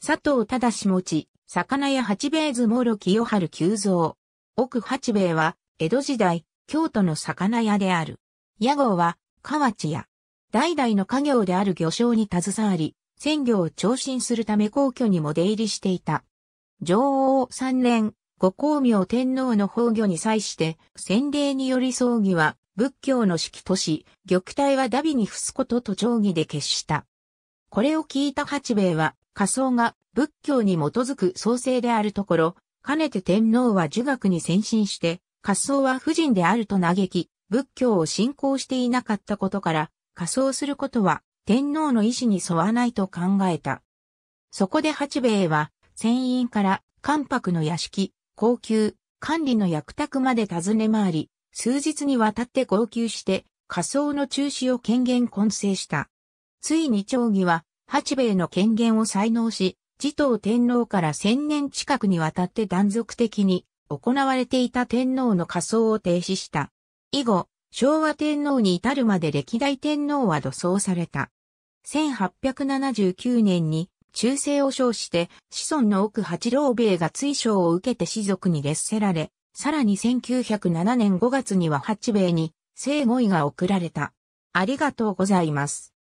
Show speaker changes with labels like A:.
A: 佐藤忠持ち、魚屋八兵衛図諸清春急増。奥八兵衛は、江戸時代、京都の魚屋である。屋号は、河内屋。代々の家業である魚商に携わり、鮮魚を調進するため皇居にも出入りしていた。女王三年、ご光明天皇の崩御に際して、洗礼により葬儀は、仏教の式とし、玉体はダビに伏すことと定義で決した。これを聞いた八兵衛は、仮想が仏教に基づく創生であるところ、かねて天皇は儒学に先進して、仮想は婦人であると嘆き、仏教を信仰していなかったことから、仮想することは天皇の意志に沿わないと考えた。そこで八兵衛は、船員から関白の屋敷、高級、管理の役宅まで尋ね回り、数日にわたって号泣して、仮想の中止を権限混成した。ついに長義は、八兵衛の権限を採納し、持統天皇から千年近くにわたって断続的に行われていた天皇の仮装を停止した。以後、昭和天皇に至るまで歴代天皇は土葬された。1879年に忠誠を称して子孫の奥八郎兵衛が追称を受けて士族に列せられ、さらに1907年5月には八兵衛に聖護位が贈られた。ありがとうございます。